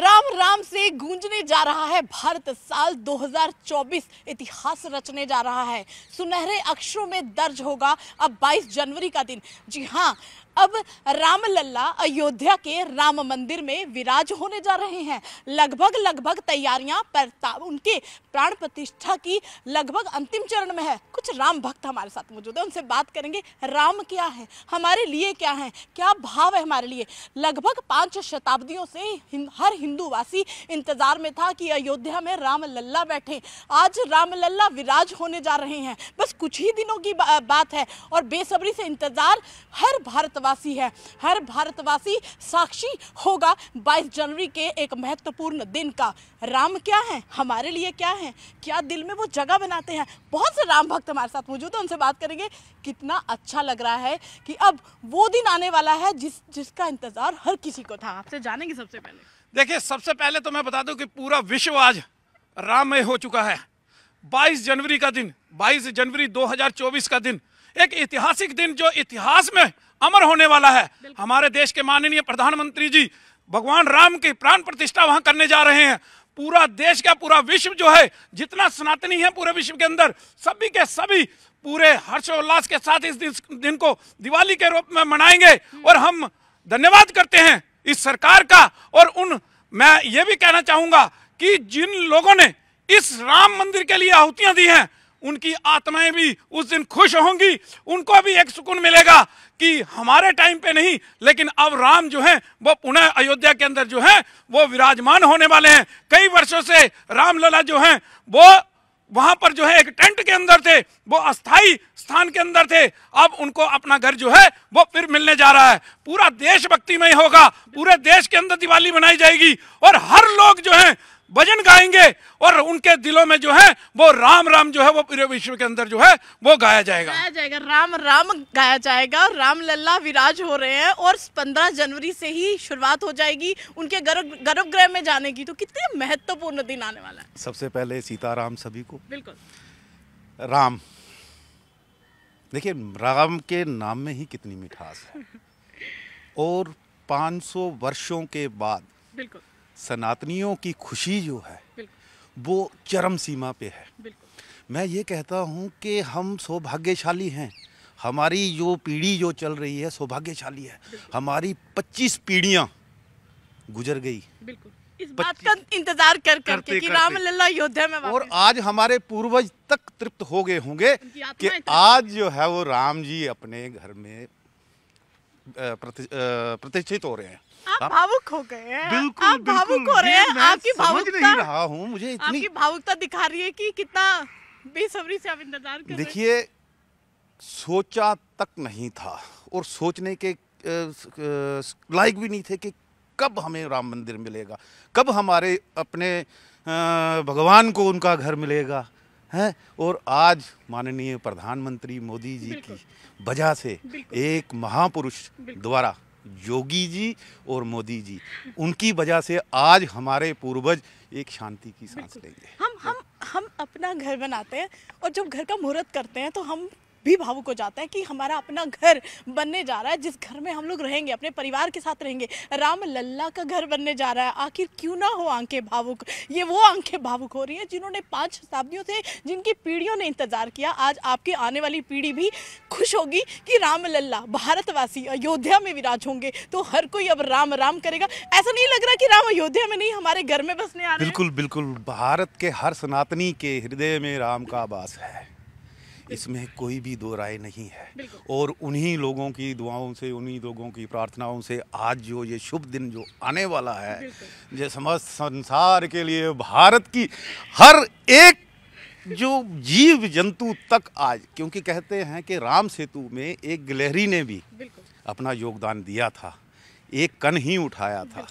राम राम से गूंजने जा रहा है भारत साल 2024 इतिहास रचने जा रहा है सुनहरे अक्षरों में दर्ज होगा अब 22 जनवरी का दिन जी हाँ अब रामलला अयोध्या के राम मंदिर में विराज होने जा रहे हैं लगभग लगभग तैयारियां पर उनके प्राण प्रतिष्ठा की लगभग अंतिम चरण में है कुछ राम भक्त हमारे साथ मौजूद है उनसे बात करेंगे राम क्या है हमारे लिए क्या है क्या भाव है हमारे लिए लगभग पांच शताब्दियों से हिं, हर हिंदूवासी इंतजार में था कि अयोध्या में राम लल्ला बैठे आज राम लल्ला विराज होने जा रहे हैं बस कुछ ही दिनों की बा, बात है और बेसब्री से इंतजार हर भारत भारतवासी है हर भारतवासी साक्षी होगा 22 जनवरी के एक महत्वपूर्ण दिन का राम क्या है हमारे लिए क्या है क्या दिल में वो जगह बनाते हैं बहुत से राम भक्त हमारे साथ मौजूद है उनसे बात करेंगे कितना अच्छा लग रहा है कि अब वो दिन आने वाला है जिस जिसका इंतज़ार हर किसी को था आपसे जानेंगे सबसे पहले देखिए सबसे पहले तो मैं बता दूं कि पूरा विश्व आज राममय हो चुका है 22 जनवरी का दिन 22 जनवरी 2024 का दिन एक ऐतिहासिक दिन जो इतिहास में अमर होने वाला है हमारे देश के माननीय प्रधानमंत्री जी भगवान राम की प्राण प्रतिष्ठा वहां करने जा रहे हैं पूरा देश का पूरा विश्व जो है जितना सनातनी है पूरे विश्व के अंदर सभी के सभी पूरे हर्षोल्लास के साथ इस दिन को दिवाली के रूप में मनाएंगे हम्म। और हम धन्यवाद करते हैं इस सरकार का और उन मैं ये भी कहना चाहूंगा कि जिन लोगों ने इस राम मंदिर के लिए आहुतियां दी हैं उनकी आत्माएं भी उस दिन खुश होंगी उनको भी एक सुकून मिलेगा कि हमारे टाइम पे नहीं लेकिन अब राम जो है वो पुनः अयोध्या के अंदर जो है वो विराजमान होने वाले हैं कई वर्षों से रामलला जो है वो वहां पर जो है एक टेंट के अंदर थे वो अस्थाई स्थान के अंदर थे अब उनको अपना घर जो है वो फिर मिलने जा रहा है पूरा देश भक्तिमय होगा पूरे देश के अंदर दिवाली मनाई जाएगी और हर लोग जो है भजन गाएंगे और उनके दिलों में जो है वो राम राम जो है वो पूरे विश्व के अंदर जो है वो गाया जाएगा गाया जाएगा राम राम गाया जाएगा राम लल्ला विराज हो रहे हैं और पंद्रह जनवरी से ही शुरुआत हो जाएगी उनके गर्भगृह में जाने की तो कितने महत्वपूर्ण दिन आने वाला है सबसे पहले सीताराम सभी को बिल्कुल राम देखिए राम के नाम में ही कितनी मिठास है और 500 वर्षों के बाद बिल्कुल सनातनियों की खुशी जो है वो चरम सीमा पे है मैं ये कहता हूँ कि हम सौभाग्यशाली हैं हमारी जो पीढ़ी जो चल रही है सौभाग्यशाली है हमारी 25 पीढ़ियाँ गुजर गई इस बात का इंतजार कर कर करते, कि राम लल्ला योद्धा में और आज हमारे पूर्वज तक तृप्त हो गए होंगे कि आज जो है वो राम जी अपने घर में प्रतिष्ठित हो रहे हैं आप, हाँ? भावुक हो गए हैं बिल्कुल आप भावुक हो रहे हैं आपकी भावुकता नहीं रहा हूं मुझे इतनी आपकी भावुकता दिखा रही है कि कितना बेसब्री से आप इंतजार कर देखिए सोचा तक नहीं था और सोचने के लायक भी नहीं थे कि कब हमें राम मंदिर मिलेगा कब हमारे अपने भगवान को उनका घर मिलेगा हैं और आज माननीय प्रधानमंत्री मोदी जी की वजह से एक महापुरुष द्वारा योगी जी और मोदी जी उनकी वजह से आज हमारे पूर्वज एक शांति की सांस लेंगे हम हम हम अपना घर बनाते हैं और जब घर का मुहूर्त करते हैं तो हम भी भावुक हो जाता है कि हमारा अपना घर बनने जा रहा है जिस घर में हम लोग रहेंगे अपने परिवार के साथ रहेंगे राम लल्ला का घर बनने जा रहा है आखिर क्यों ना हो आंखें भावुक ये वो आंखें भावुक हो रही हैं जिन्होंने पाँच शताब्दियों से जिनकी पीढ़ियों ने इंतज़ार किया आज आपकी आने वाली पीढ़ी भी खुश होगी कि राम लल्ला भारतवासी अयोध्या में विराज होंगे तो हर कोई अब राम राम करेगा ऐसा नहीं लग रहा कि राम अयोध्या में नहीं हमारे घर में बसने आ रहे बिल्कुल बिल्कुल भारत के हर सनातनी के हृदय में राम का आवास है इसमें कोई भी दो राय नहीं है और उन्हीं लोगों की दुआओं से उन्हीं लोगों की प्रार्थनाओं से आज जो ये शुभ दिन जो आने वाला है जो समस्त संसार के लिए भारत की हर एक जो जीव जंतु तक आज क्योंकि कहते हैं कि राम सेतु में एक गिलहरी ने भी अपना योगदान दिया था एक कन ही उठाया था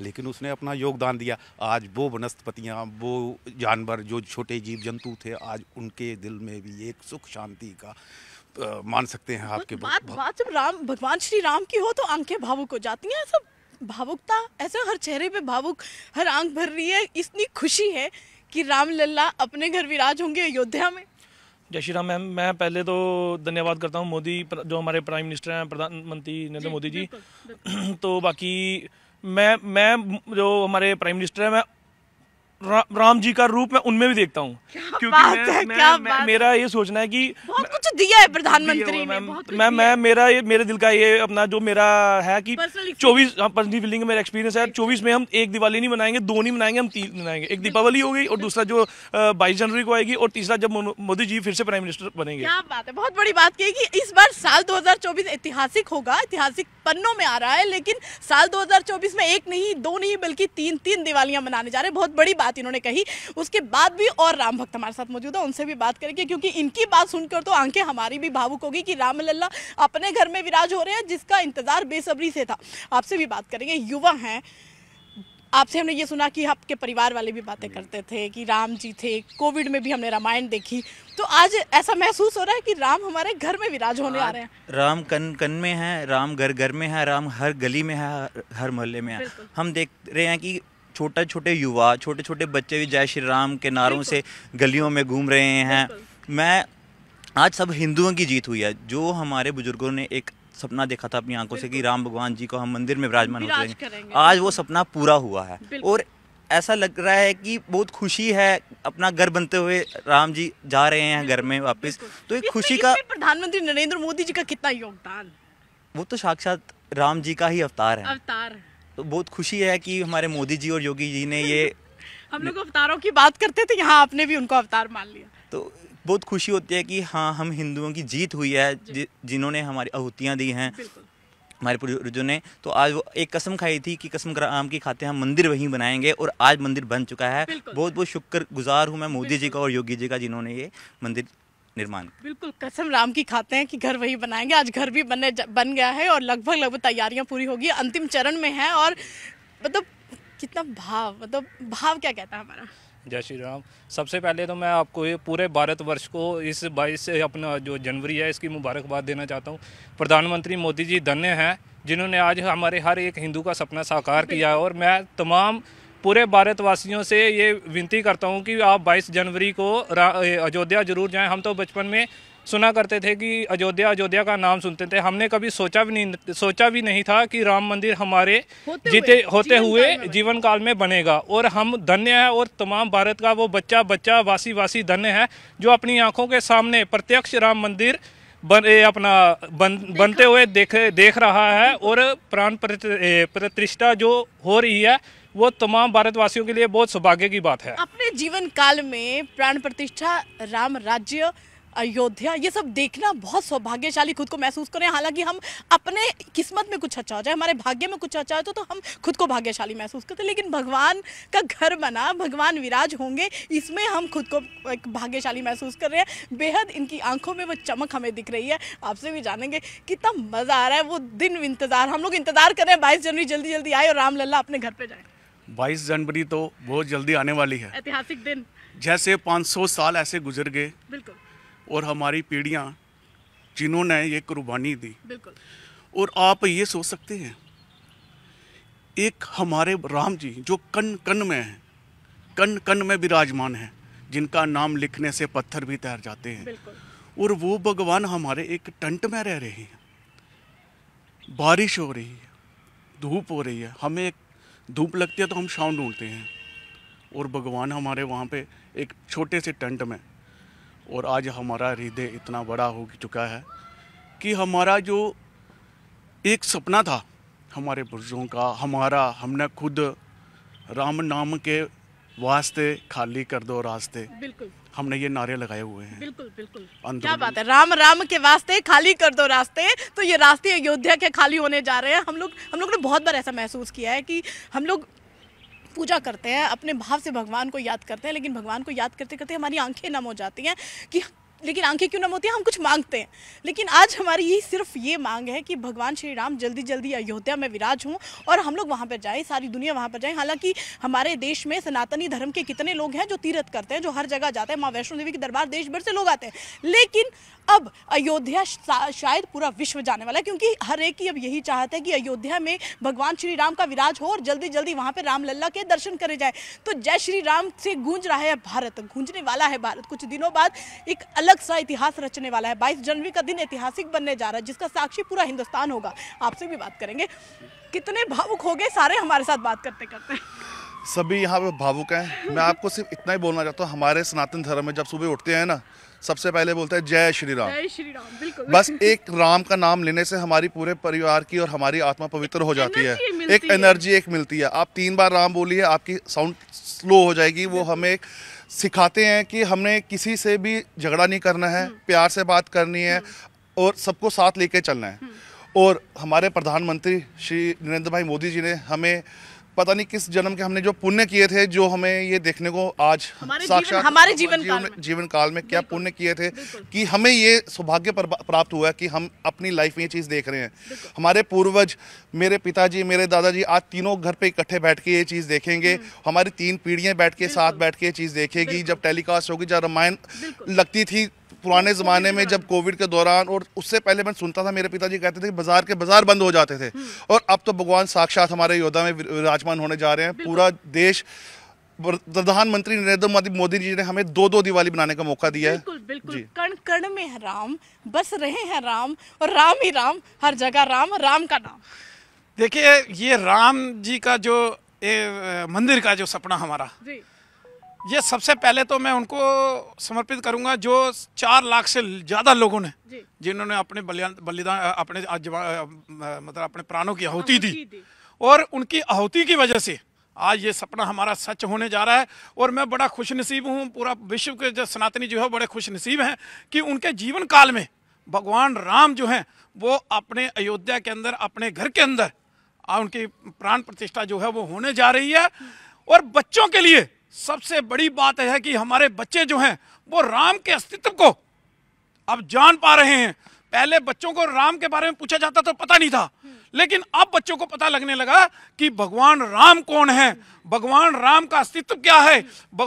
लेकिन उसने अपना योगदान दिया आज वो वनस्पतियाँ वो जानवर जो छोटे जीव जंतु थे आज उनके दिल में भी एक सुख शांति का आ, मान सकते हैं आपके बात भा... बात जब राम भगवान श्री राम की हो तो आंखें भावुक हो जाती हैं सब भावुकता ऐसे हर चेहरे पे भावुक हर आंख भर रही है इतनी खुशी है कि राम लल्ला अपने घर विराज होंगे अयोध्या में जय श्री राम मैम मैं पहले तो धन्यवाद करता हूँ मोदी जो हमारे प्राइम मिनिस्टर हैं प्रधानमंत्री नरेंद्र मोदी जी तो बाकी मैं मैं जो हमारे प्राइम मिनिस्टर हैं मैं रा, राम जी का रूप मैं उनमें भी देखता हूँ क्योंकि मैं, मैं, मैं, मैं, मेरा ये सोचना है कि बहुत कुछ दिया है प्रधानमंत्री ने मैं मैं मेरा ये मेरे दिल का ये अपना जो मेरा है कि चौबीस पर्सनल हाँ, फीलिंग मेरा एक्सपीरियंस है चौबीस में हम एक दिवाली नहीं मनाएंगे दो नहीं मनाएंगे हम तीन मनाएंगे एक दीपावली हो गई और दूसरा जो बाईस जनवरी को आएगी और तीसरा जब मोदी जी फिर से प्राइम मिनिस्टर बनेंगे क्या बात है बहुत बड़ी बात की इस बार साल दो ऐतिहासिक होगा ऐतिहासिक पन्नों में आ रहा है लेकिन साल दो में एक नहीं दो नहीं बल्कि तीन तीन दिवालियां मनाने जा रहे हैं बहुत बड़ी बात बात इन्होंने कही उसके बाद भी और राम भक्त हमारे साथ मौजूद है उनसे भी बात करेंगे क्योंकि इनकी बात सुनकर तो आंखें हमारी भी भावुक होगी कि राम लल्ला अपने घर में विराज हो रहे हैं जिसका इंतजार बेसब्री से था आपसे भी बात करेंगे युवा हैं आपसे हमने ये सुना कि आपके परिवार वाले भी बातें करते थे कि राम जी थे कोविड में भी हमने रामायण देखी तो आज ऐसा महसूस हो रहा है कि राम हमारे घर में विराज होने आ रहे हैं राम कन कन में है राम घर घर में है राम हर गली में है हर मोहल्ले में है हम देख रहे हैं कि छोटे छोटे युवा छोटे छोटे बच्चे भी जय श्री राम के नारों से गलियों में घूम रहे हैं मैं आज सब हिंदुओं की जीत हुई है जो हमारे बुजुर्गों ने एक सपना देखा था अपनी आंखों से कि राम भगवान जी को हम मंदिर में विराजमान होते हैं आज वो सपना पूरा हुआ है और ऐसा लग रहा है कि बहुत खुशी है अपना घर बनते हुए राम जी जा रहे हैं घर में वापस तो एक खुशी का प्रधानमंत्री नरेंद्र मोदी जी का कितना योगदान वो तो साक्षात राम जी का ही अवतार है अवतार है तो बहुत खुशी है कि हमारे मोदी जी और योगी जी ने ये हम लोग अवतारों की बात करते थे यहाँ आपने भी उनको अवतार मान लिया तो बहुत खुशी होती है कि हाँ हम हिंदुओं की जीत हुई है जि, जिन्होंने हमारी आहुतियाँ दी हैं हमारे पूर्वजों ने तो आज वो एक कसम खाई थी कि कसम आम की खाते हम मंदिर वहीं बनाएंगे और आज मंदिर बन चुका है बहुत बहुत शुक्र गुजार हूँ मैं मोदी जी का और योगी जी का जिन्होंने ये मंदिर निर्माण बिल्कुल कसम राम की खाते हैं कि घर वही बनाएंगे आज घर भी बने बन गया है और लगभग लगभग तैयारियां पूरी होगी अंतिम चरण में है और मतलब कितना भाव मतलब भाव क्या कहता है हमारा जय श्री राम सबसे पहले तो मैं आपको ये पूरे भारत वर्ष को इस बाईस से अपना जो जनवरी है इसकी मुबारकबाद देना चाहता हूँ प्रधानमंत्री मोदी जी धन्य हैं जिन्होंने आज हमारे हर एक हिंदू का सपना साकार किया है और मैं तमाम पूरे भारतवासियों से ये विनती करता हूँ कि आप 22 जनवरी को अयोध्या जरूर जाएं हम तो बचपन में सुना करते थे कि अयोध्या अयोध्या का नाम सुनते थे हमने कभी सोचा भी नहीं सोचा भी नहीं था कि राम मंदिर हमारे होते जीते होते हुए जीवन काल में बनेगा और हम धन्य है और तमाम भारत का वो बच्चा बच्चा वासी वासी धन्य है जो अपनी आंखों के सामने प्रत्यक्ष राम मंदिर बन, ए, अपना बन, बनते हुए देख देख रहा है और प्राण प्रतिष्ठा जो हो रही है वो तमाम भारतवासियों के लिए बहुत सौभाग्य की बात है अपने जीवन काल में प्राण प्रतिष्ठा राम राज्य अयोध्या ये सब देखना बहुत सौभाग्यशाली खुद को महसूस करें हालांकि हम अपने किस्मत में कुछ अच्छा हो जाए हमारे भाग्य में कुछ अच्छा हो तो, तो हम खुद को भाग्यशाली महसूस करते लेकिन भगवान का घर बना भगवान विराज होंगे इसमें हम खुद को एक भाग्यशाली महसूस कर रहे हैं बेहद इनकी आंखों में वो चमक हमें दिख रही है आपसे भी जानेंगे कितना मज़ा आ रहा है वो दिन इंतज़ार हम लोग इंतज़ार कर रहे हैं बाईस जनवरी जल्दी जल्दी आए और रामलला अपने घर पर जाए बाईस जनवरी तो बहुत जल्दी आने वाली है ऐतिहासिक दिन जैसे 500 साल ऐसे गुजर गए बिल्कुल और हमारी पीढ़ियाँ जिन्होंने ये कुर्बानी दी और आप ये सोच सकते हैं एक हमारे राम जी जो कन कन में हैं कन कन में विराजमान हैं जिनका नाम लिखने से पत्थर भी तैर जाते हैं और वो भगवान हमारे एक टंट में रह रहे हैं बारिश हो रही है धूप हो रही है हमें एक धूप लगती है तो हम शाम ढूंढते हैं और भगवान हमारे वहाँ पे एक छोटे से टंट में और आज हमारा हृदय इतना बड़ा हो चुका है कि हमारा जो एक सपना था हमारे बुजुर्गों का हमारा हमने खुद राम नाम के वास्ते खाली कर दो रास्ते बिल्कुल हमने ये नारे लगाए हुए हैं बिल्कुल बिल्कुल क्या बात है राम राम के वास्ते खाली कर दो रास्ते तो ये रास्ते अयोध्या के खाली होने जा रहे हैं हम लोग हम लोग ने बहुत बार ऐसा महसूस किया है कि हम लोग पूजा करते हैं अपने भाव से भगवान को याद करते हैं लेकिन भगवान को याद करते करते हमारी आंखें नम हो जाती हैं कि लेकिन आंखें क्यों नम होती हैं हम कुछ मांगते हैं लेकिन आज हमारी यही सिर्फ ये मांग है कि भगवान श्री राम जल्दी जल्दी अयोध्या में विराज हों और हम लोग वहाँ पर जाएँ सारी दुनिया वहाँ पर जाएँ हालांकि हमारे देश में सनातनी धर्म के कितने लोग हैं जो तीर्थ करते हैं जो हर जगह जाते हैं माँ वैष्णो देवी के दरबार देश भर से लोग आते हैं लेकिन अब अयोध्या शायद पूरा विश्व जाने वाला है क्योंकि हर एक की अब यही चाहत है कि अयोध्या में भगवान श्री राम का विराज हो और जल्दी जल्दी पे पर लल्ला के दर्शन करे जाए तो जय श्री राम से गूंज रहा है भारत गूंजने वाला है भारत कुछ दिनों बाद एक अलग सा इतिहास रचने वाला है बाईस जनवरी का दिन ऐतिहासिक बनने जा रहा है जिसका साक्षी पूरा हिंदुस्तान होगा आपसे भी बात करेंगे कितने भावुक हो गए सारे हमारे साथ बात करते करते सभी यहाँ पे भावुक हैं मैं आपको सिर्फ इतना ही बोलना चाहता हूँ हमारे सनातन धर्म में जब सुबह उठते हैं ना सबसे पहले बोलते हैं जय श्री राम जय श्री राम बिल्कुल बस एक राम का नाम लेने से हमारी पूरे परिवार की और हमारी आत्मा पवित्र हो जाती है एक एनर्जी एक मिलती है आप तीन बार राम बोलिए आपकी साउंड स्लो हो जाएगी वो हमें सिखाते हैं कि हमने किसी से भी झगड़ा नहीं करना है हम्म। प्यार से बात करनी है हम्म। और सबको साथ लेके चलना है हम्म। और हमारे प्रधानमंत्री श्री नरेंद्र भाई मोदी जी ने हमें पता नहीं किस जन्म के हमने जो पुण्य किए थे जो हमें ये देखने को आज साक्षात हमारे जीवन काल में, जीवन काल में क्या पुण्य किए थे कि हमें ये सौभाग्य प्राप्त हुआ कि हम अपनी लाइफ में ये चीज़ देख रहे हैं हमारे पूर्वज मेरे पिताजी मेरे दादाजी आज तीनों घर पे इकट्ठे बैठ के ये चीज़ देखेंगे हम्म। हमारी तीन पीढ़ियाँ बैठ के साथ बैठ के ये चीज़ देखेगी जब टेलीकास्ट होगी जब रामायण लगती थी पुराने तो ज़माने में जब कोविड के दौरान और उससे पहले मैं सुनता था मेरे पिताजी कहते थे कि बाज़ार के बाज़ार बंद हो जाते थे हम्म। और अब तो भगवान साक्षात हमारे योद्धा में विराजमान होने जा रहे हैं पूरा देश प्रधानमंत्री नरेंद्र मोदी मोदी जी ने हमें दो दो दिवाली बनाने का मौका दिया है बिल्कुल बिल्कुल कण कण में है राम बस रहे हैं राम और राम ही राम हर जगह राम राम का नाम देखिए ये राम जी का जो ए, मंदिर का जो सपना हमारा जी। ये सबसे पहले तो मैं उनको समर्पित करूंगा जो चार लाख से ज़्यादा लोगों ने जिन्होंने अपने बलिदान अपने मतलब अपने प्राणों की आहुति दी और उनकी आहुति की वजह से आज ये सपना हमारा सच होने जा रहा है और मैं बड़ा खुश नसीब हूँ पूरा विश्व के जो सनातनी जो है बड़े खुश नसीब हैं कि उनके जीवन काल में भगवान राम जो हैं वो अपने अयोध्या के अंदर अपने घर के अंदर उनकी प्राण प्रतिष्ठा जो है वो होने जा रही है और बच्चों के लिए सबसे बड़ी बात है कि हमारे बच्चे जो हैं वो राम के अस्तित्व को अब जान पा रहे हैं पहले बच्चों को राम के बारे में पूछा जाता तो पता नहीं था लेकिन अब बच्चों को पता लगने लगा कि भगवान राम कौन है भगवान राम का अस्तित्व क्या है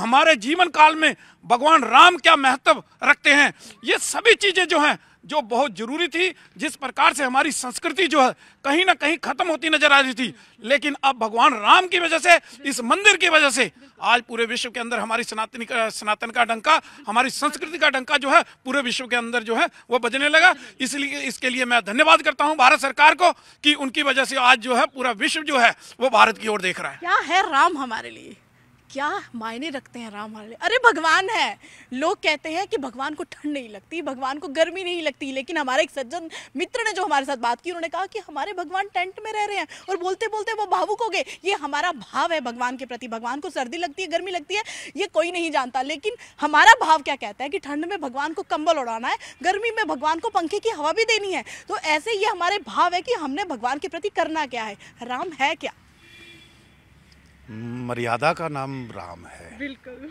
हमारे जीवन काल में भगवान राम क्या महत्व रखते हैं ये सभी चीजें जो हैं जो बहुत जरूरी थी जिस प्रकार से हमारी संस्कृति जो है कहीं ना कहीं खत्म होती नजर आ रही थी लेकिन अब भगवान राम की वजह से इस मंदिर की वजह से आज पूरे विश्व के अंदर हमारी सनातनी का सनातन का डंका हमारी संस्कृति का डंका जो है पूरे विश्व के अंदर जो है वो बजने लगा इसलिए इसके लिए मैं धन्यवाद करता हूँ भारत सरकार को कि उनकी वजह से आज जो है पूरा विश्व जो है वो भारत की ओर देख रहा है क्या है राम हमारे लिए क्या मायने रखते हैं राम हमारे लिए अरे भगवान है लोग कहते हैं कि भगवान को ठंड नहीं लगती भगवान को गर्मी नहीं लगती लेकिन हमारे एक सज्जन मित्र ने जो हमारे साथ बात की उन्होंने कहा कि हमारे भगवान टेंट में रह रहे हैं और बोलते बोलते वो भावुक हो गए ये हमारा भाव है भगवान के प्रति भगवान को सर्दी लगती है गर्मी लगती है ये कोई नहीं जानता लेकिन हमारा भाव क्या कहता है कि ठंड में भगवान को कंबल उड़ाना है गर्मी में भगवान को पंखे की हवा भी देनी है तो ऐसे ये हमारे भाव है कि हमने भगवान के प्रति करना क्या है राम है क्या मर्यादा का नाम राम है बिल्कुल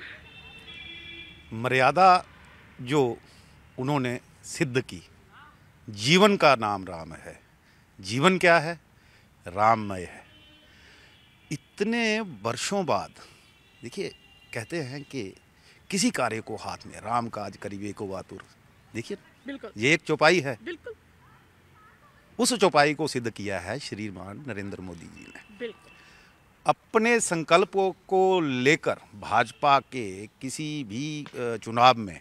मर्यादा जो उन्होंने सिद्ध की जीवन का नाम राम है जीवन क्या है राममय है इतने वर्षों बाद देखिए कहते हैं कि किसी कार्य को हाथ में राम काज करीबे को वातुर देखिए बिल्कुल ये एक चौपाई है बिल्कुल उस चौपाई को सिद्ध किया है श्रीमान नरेंद्र मोदी जी ने बिल्कुल अपने संकल्पों को लेकर भाजपा के किसी भी चुनाव में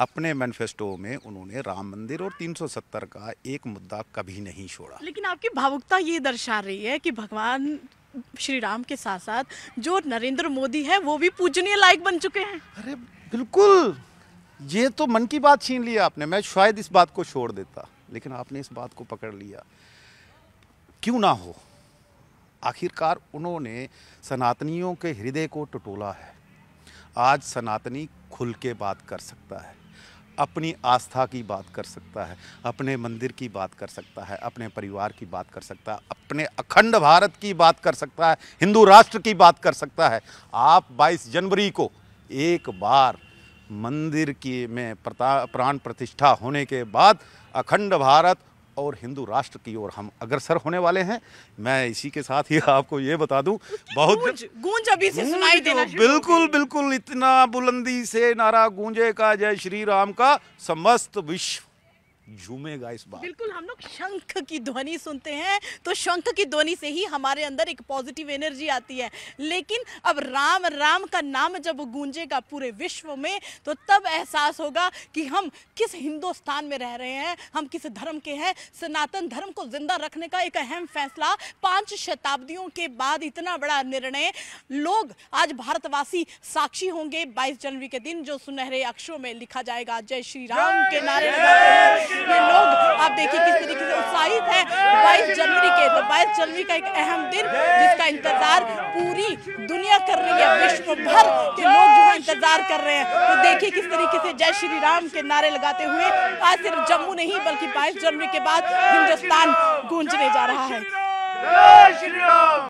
अपने मैनिफेस्टो में उन्होंने राम मंदिर और 370 का एक मुद्दा कभी नहीं छोड़ा लेकिन आपकी भावुकता ये दर्शा रही है कि भगवान श्री राम के साथ साथ जो नरेंद्र मोदी है वो भी पूजनीय लायक बन चुके हैं अरे बिल्कुल ये तो मन की बात छीन लिया आपने मैं शायद इस बात को छोड़ देता लेकिन आपने इस बात को पकड़ लिया क्यों ना हो आखिरकार उन्होंने सनातनियों के हृदय को टटोला है आज सनातनी खुल के बात कर सकता है अपनी आस्था की बात कर सकता है अपने मंदिर की बात कर सकता है अपने परिवार की बात कर सकता है अपने अखंड भारत की बात कर सकता है हिंदू राष्ट्र की बात कर सकता है आप 22 जनवरी को एक बार मंदिर की में प्राण प्रतिष्ठा होने के बाद अखंड भारत और हिंदू राष्ट्र की ओर हम अग्रसर होने वाले हैं मैं इसी के साथ ही आपको ये बता दूं बहुत गूंज, गूंज अभी से सुनाई देना बिल्कुल बिल्कुल इतना बुलंदी से नारा गूंजे का जय श्री राम का समस्त विश्व झूमेगा इस बार बिल्कुल हम लोग शंख की ध्वनि सुनते हैं तो शंख की ध्वनि से ही हमारे अंदर एक पॉजिटिव एनर्जी आती है लेकिन अब राम राम का नाम जब गूंजेगा पूरे विश्व में तो तब एहसास होगा कि हम किस हिंदुस्तान में रह रहे हैं हम किस धर्म के हैं सनातन धर्म को जिंदा रखने का एक अहम फैसला पांच शताब्दियों के बाद इतना बड़ा निर्णय लोग आज भारतवासी साक्षी होंगे बाईस जनवरी के दिन जो सुनहरे अक्षरों में लिखा जाएगा जय श्री राम के नारे में लोग आप देखिए किस तरीके से उत्साहित है बाईस जनवरी के तो बाईस जनवरी का एक अहम दिन जिसका इंतजार पूरी दुनिया कर रही है विश्व भर के लोग जो इंतजार कर रहे हैं तो देखिए किस तरीके से जय श्री राम के नारे लगाते हुए आज सिर्फ जम्मू नहीं बल्कि बाईस जनवरी के बाद हिंदुस्तान गूंजने जा रहा है